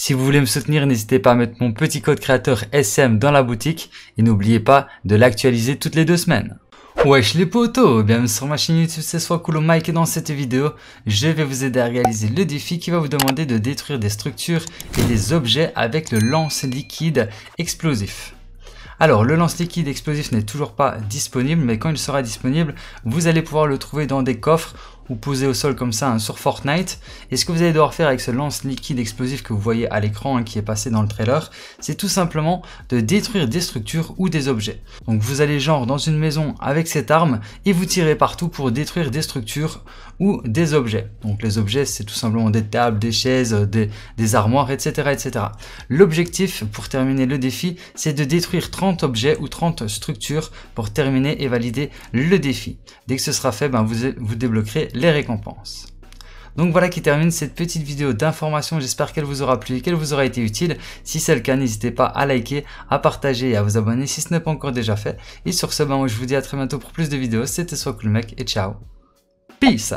Si vous voulez me soutenir, n'hésitez pas à mettre mon petit code créateur SM dans la boutique et n'oubliez pas de l'actualiser toutes les deux semaines. Wesh les potos, bienvenue sur ma chaîne YouTube, c'est soit cool Mike et dans cette vidéo, je vais vous aider à réaliser le défi qui va vous demander de détruire des structures et des objets avec le lance liquide explosif. Alors, le lance liquide explosif n'est toujours pas disponible, mais quand il sera disponible, vous allez pouvoir le trouver dans des coffres vous posez au sol comme ça sur Fortnite. Et ce que vous allez devoir faire avec ce lance liquide explosif que vous voyez à l'écran hein, qui est passé dans le trailer, c'est tout simplement de détruire des structures ou des objets. Donc vous allez genre dans une maison avec cette arme et vous tirez partout pour détruire des structures ou des objets. Donc les objets c'est tout simplement des tables, des chaises, des, armoires, etc. etc. L'objectif pour terminer le défi c'est de détruire 30 objets ou 30 structures pour terminer et valider le défi. Dès que ce sera fait, ben vous, vous débloquerez les récompenses. Donc voilà qui termine cette petite vidéo d'information, j'espère qu'elle vous aura plu et qu'elle vous aura été utile. Si c'est le cas, n'hésitez pas à liker, à partager et à vous abonner si ce n'est pas encore déjà fait. Et sur ce, ben, je vous dis à très bientôt pour plus de vidéos, c'était le Mec et ciao Peace